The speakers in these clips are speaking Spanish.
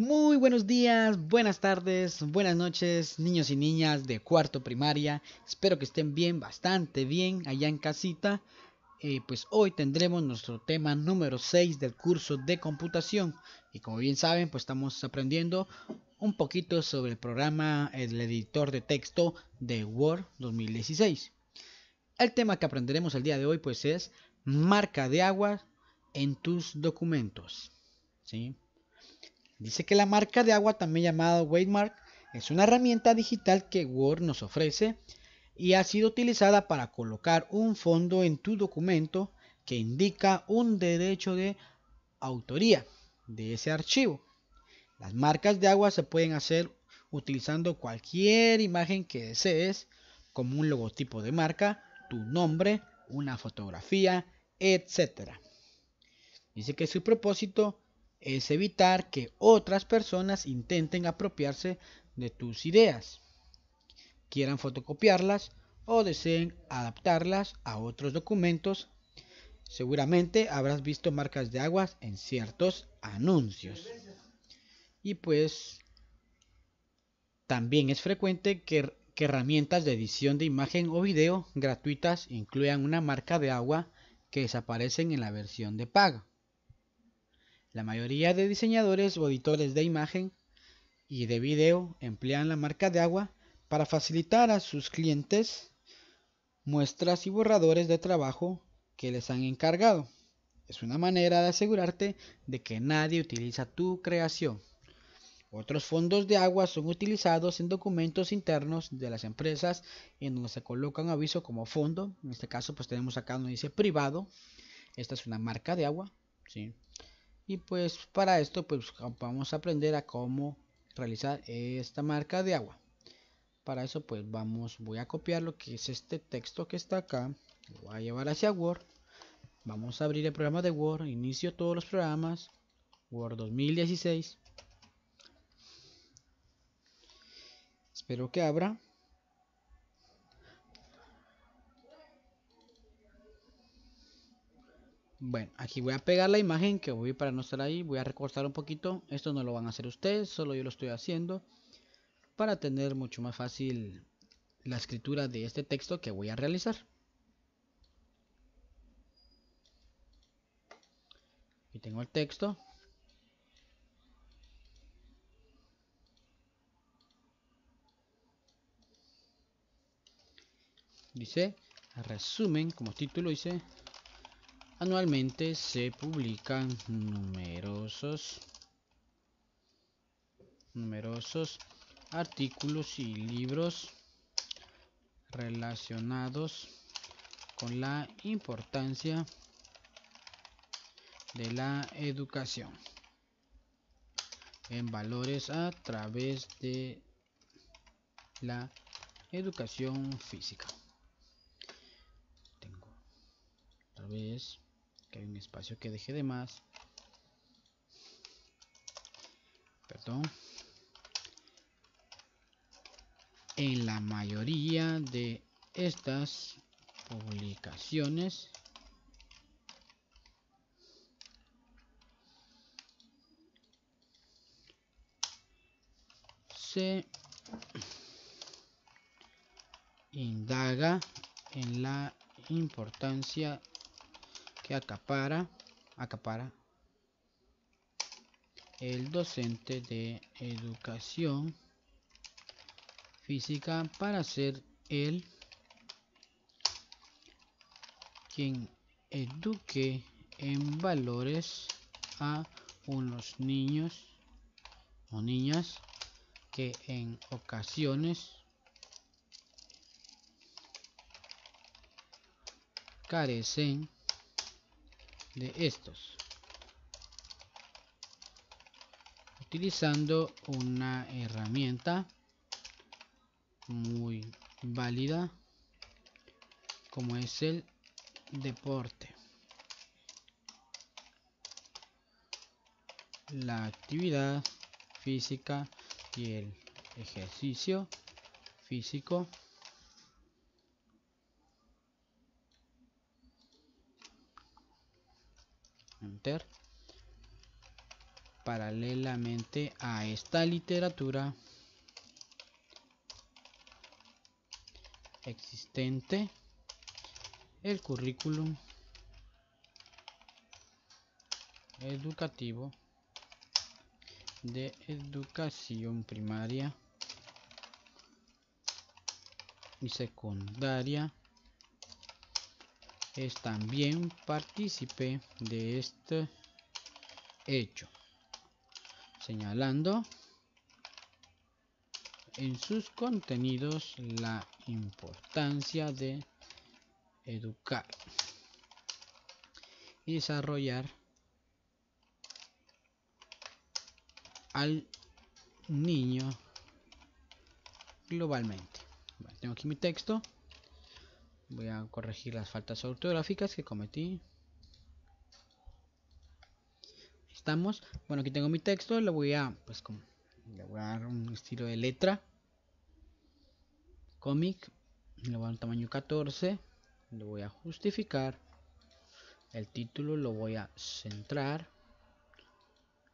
Muy buenos días, buenas tardes, buenas noches, niños y niñas de cuarto primaria. Espero que estén bien, bastante bien allá en casita. Eh, pues hoy tendremos nuestro tema número 6 del curso de computación. Y como bien saben, pues estamos aprendiendo un poquito sobre el programa, el editor de texto de Word 2016. El tema que aprenderemos el día de hoy pues es marca de agua en tus documentos. ¿Sí? Dice que la marca de agua, también llamada Waymark, es una herramienta digital que Word nos ofrece y ha sido utilizada para colocar un fondo en tu documento que indica un derecho de autoría de ese archivo. Las marcas de agua se pueden hacer utilizando cualquier imagen que desees, como un logotipo de marca, tu nombre, una fotografía, etc. Dice que su propósito es evitar que otras personas intenten apropiarse de tus ideas, quieran fotocopiarlas o deseen adaptarlas a otros documentos. Seguramente habrás visto marcas de aguas en ciertos anuncios. Y pues también es frecuente que, que herramientas de edición de imagen o video gratuitas incluyan una marca de agua que desaparecen en la versión de pago. La mayoría de diseñadores o editores de imagen y de video emplean la marca de agua para facilitar a sus clientes muestras y borradores de trabajo que les han encargado. Es una manera de asegurarte de que nadie utiliza tu creación. Otros fondos de agua son utilizados en documentos internos de las empresas en donde se coloca un aviso como fondo. En este caso pues tenemos acá donde dice privado. Esta es una marca de agua. ¿sí? y pues para esto pues vamos a aprender a cómo realizar esta marca de agua para eso pues vamos voy a copiar lo que es este texto que está acá lo voy a llevar hacia Word vamos a abrir el programa de Word inicio todos los programas Word 2016 espero que abra Bueno, aquí voy a pegar la imagen que voy para no estar ahí. Voy a recortar un poquito. Esto no lo van a hacer ustedes, solo yo lo estoy haciendo. Para tener mucho más fácil la escritura de este texto que voy a realizar. Aquí tengo el texto. Dice, resumen, como título dice, Anualmente se publican numerosos, numerosos artículos y libros relacionados con la importancia de la educación en valores a través de la educación física. Tengo que hay un espacio que deje de más perdón en la mayoría de estas publicaciones se indaga en la importancia que acapara, acapara el docente de educación física para ser él quien eduque en valores a unos niños o niñas que en ocasiones carecen de estos utilizando una herramienta muy válida como es el deporte la actividad física y el ejercicio físico enter paralelamente a esta literatura existente el currículum educativo de educación primaria y secundaria es también partícipe de este hecho, señalando en sus contenidos la importancia de educar y desarrollar al niño globalmente. tengo aquí mi texto. Voy a corregir las faltas ortográficas que cometí. Estamos. Bueno, aquí tengo mi texto. Lo voy a, pues, le voy a dar un estilo de letra. cómic Le voy a dar un tamaño 14. Le voy a justificar. El título lo voy a centrar.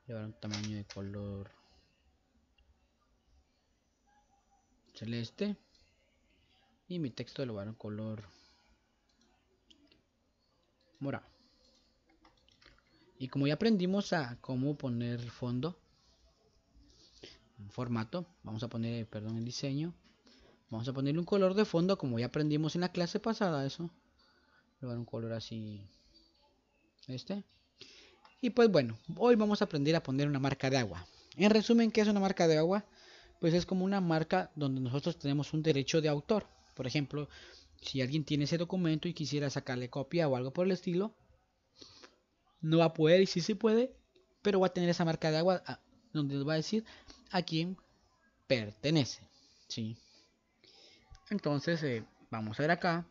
Le voy a dar un tamaño de color celeste y mi texto lo voy a dar color morado y como ya aprendimos a cómo poner fondo formato vamos a poner perdón el diseño vamos a ponerle un color de fondo como ya aprendimos en la clase pasada eso le voy a un color así este y pues bueno hoy vamos a aprender a poner una marca de agua en resumen qué es una marca de agua pues es como una marca donde nosotros tenemos un derecho de autor por ejemplo, si alguien tiene ese documento y quisiera sacarle copia o algo por el estilo, no va a poder y sí se puede, pero va a tener esa marca de agua ah, donde va a decir a quién pertenece. ¿sí? Entonces eh, vamos a ver acá.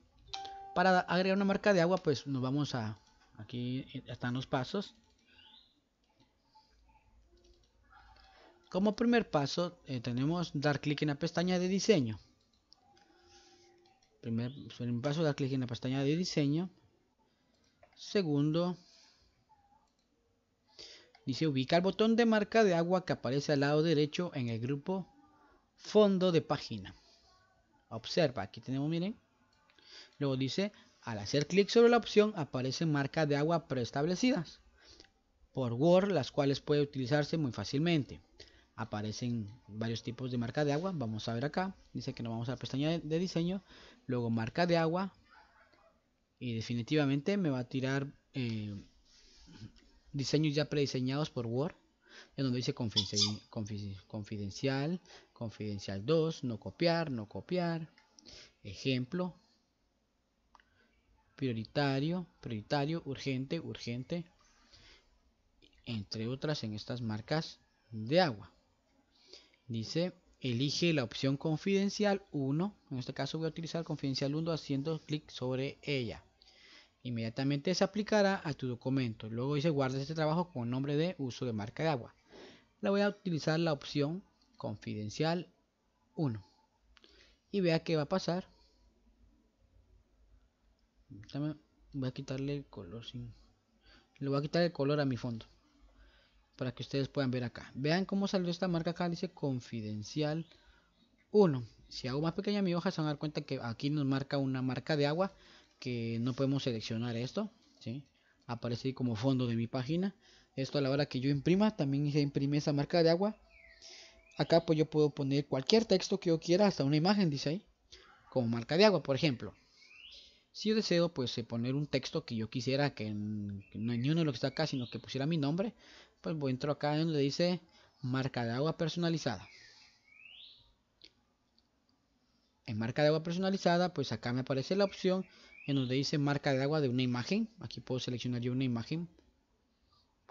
Para agregar una marca de agua, pues nos vamos a... Aquí eh, están los pasos. Como primer paso eh, tenemos dar clic en la pestaña de diseño. Primer, primer paso, dar clic en la pestaña de diseño. Segundo, dice ubica el botón de marca de agua que aparece al lado derecho en el grupo fondo de página. Observa, aquí tenemos, miren. Luego dice, al hacer clic sobre la opción aparecen marcas de agua preestablecidas por Word, las cuales puede utilizarse muy fácilmente aparecen varios tipos de marca de agua. Vamos a ver acá. Dice que nos vamos a la pestaña de, diseño. Luego marca de agua. Y definitivamente me va a tirar eh, diseños ya prediseñados por Word. En donde dice confidencial, confidencial 2, no copiar, no copiar. Ejemplo. Prioritario, prioritario, urgente, urgente. Entre otras en estas marcas de agua. Dice, elige la opción confidencial 1. En este caso voy a utilizar confidencial 1 haciendo clic sobre ella. Inmediatamente se aplicará a tu documento. Luego dice guarda este trabajo con nombre de uso de marca de agua. la voy a utilizar la opción confidencial 1. Y vea qué va a pasar. Voy a quitarle el color. Sin... Le voy a quitar el color a mi fondo para que ustedes puedan ver acá. Vean cómo salió esta marca acá, dice confidencial 1. Si hago más pequeña mi hoja se van a dar cuenta que aquí nos marca una marca de agua que no podemos seleccionar esto. ¿sí? Aparece ahí como fondo de mi página. Esto a la hora que yo imprima también se imprime esa marca de agua. Acá pues yo puedo poner cualquier texto que yo quiera, hasta una imagen dice ahí, como marca de agua por ejemplo. Si yo deseo pues eh, poner un texto que yo quisiera, que, no hay ni uno lo que está acá, sino que pusiera mi nombre, pues voy entro acá donde dice marca de agua personalizada. En marca de agua personalizada, pues acá me aparece la opción en donde dice marca de agua de una imagen. Aquí puedo seleccionar yo una imagen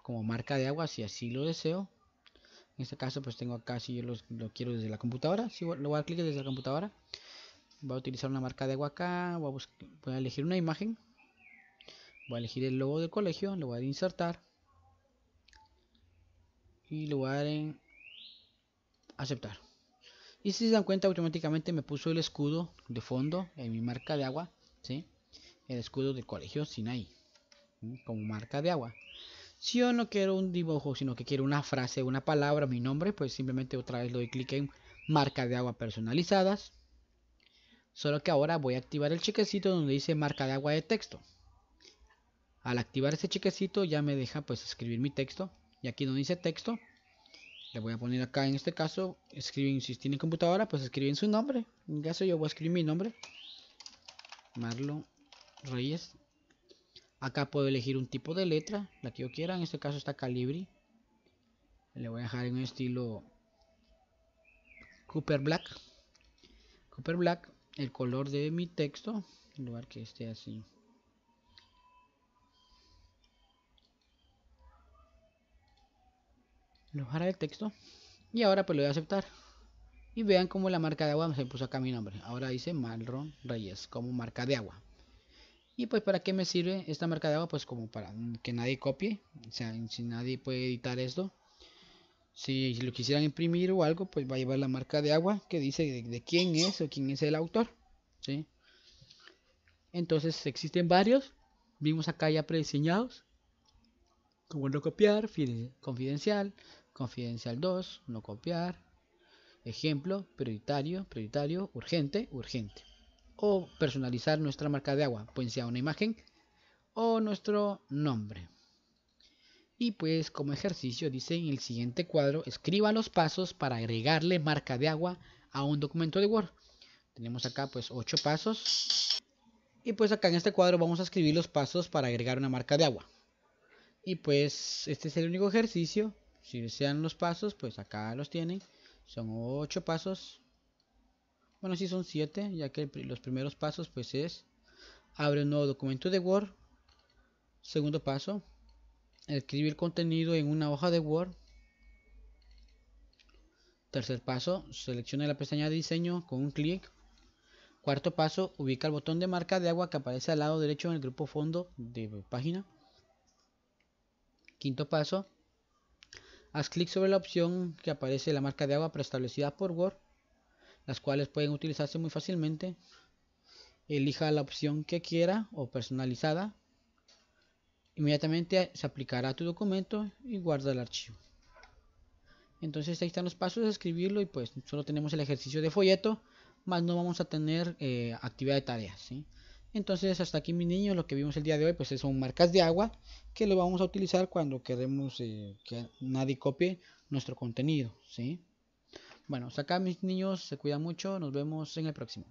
como marca de agua si así lo deseo. En este caso pues tengo acá si yo lo, quiero desde la computadora. Si lo voy a clic desde la computadora. Voy a utilizar una marca de agua acá. Voy a, voy a elegir una imagen. Voy a elegir el logo del colegio. Lo voy a insertar y lugar en aceptar. Y si se dan cuenta, automáticamente me puso el escudo de fondo en mi marca de agua, ¿sí? El escudo del colegio Sinai, como marca de agua. Si yo no quiero un dibujo, sino que quiero una frase, una palabra, mi nombre, pues simplemente otra vez le doy clic en marca de agua personalizadas. Solo que ahora voy a activar el chequecito donde dice marca de agua de texto. Al activar ese chequecito ya me deja pues escribir mi texto y aquí donde dice texto le voy a poner acá en este caso escriben si tienen computadora pues escriben su nombre en caso yo voy a escribir mi nombre Marlon Reyes acá puedo elegir un tipo de letra la que yo quiera en este caso está Calibri le voy a dejar en un estilo Cooper Black Cooper Black el color de mi texto en lugar que esté así lo hará el texto y ahora pues lo voy a aceptar y vean cómo la marca de agua se puso acá mi nombre ahora dice Malron Reyes como marca de agua y pues para qué me sirve esta marca de agua pues como para que nadie copie o sea si nadie puede editar esto si lo quisieran imprimir o algo pues va a llevar la marca de agua que dice de, quién es o quién es el autor ¿sí? entonces existen varios vimos acá ya prediseñados como no copiar, confidencial, confidencial 2, no copiar, ejemplo, prioritario, prioritario, urgente, urgente. O personalizar nuestra marca de agua, pues sea una imagen o nuestro nombre. Y pues como ejercicio dice en el siguiente cuadro, escriba los pasos para agregarle marca de agua a un documento de Word. Tenemos acá pues 8 pasos. Y pues acá en este cuadro vamos a escribir los pasos para agregar una marca de agua. Y pues este es el único ejercicio si desean los pasos, pues acá los tienen. Son 8 pasos. Bueno, si son 7, ya que los primeros pasos pues es abre un nuevo documento de Word. Segundo paso, escribir contenido en una hoja de Word. Tercer paso, Seleccione la pestaña de diseño con un clic. Cuarto paso, ubica el botón de marca de agua que aparece al lado derecho en el grupo fondo de página. Quinto paso, Haz clic sobre la opción que aparece la marca de agua preestablecida por Word, las cuales pueden utilizarse muy fácilmente. Elija la opción que quiera o personalizada. Inmediatamente se aplicará a tu documento y guarda el archivo. Entonces ahí están los pasos de escribirlo y pues solo tenemos el ejercicio de folleto, más no vamos a tener eh, actividad de tareas. Entonces hasta aquí mis niños, lo que vimos el día de hoy pues son marcas de agua que lo vamos a utilizar cuando queremos eh, que nadie copie nuestro contenido, ¿sí? Bueno, hasta acá mis niños, se cuidan mucho, nos vemos en el próximo.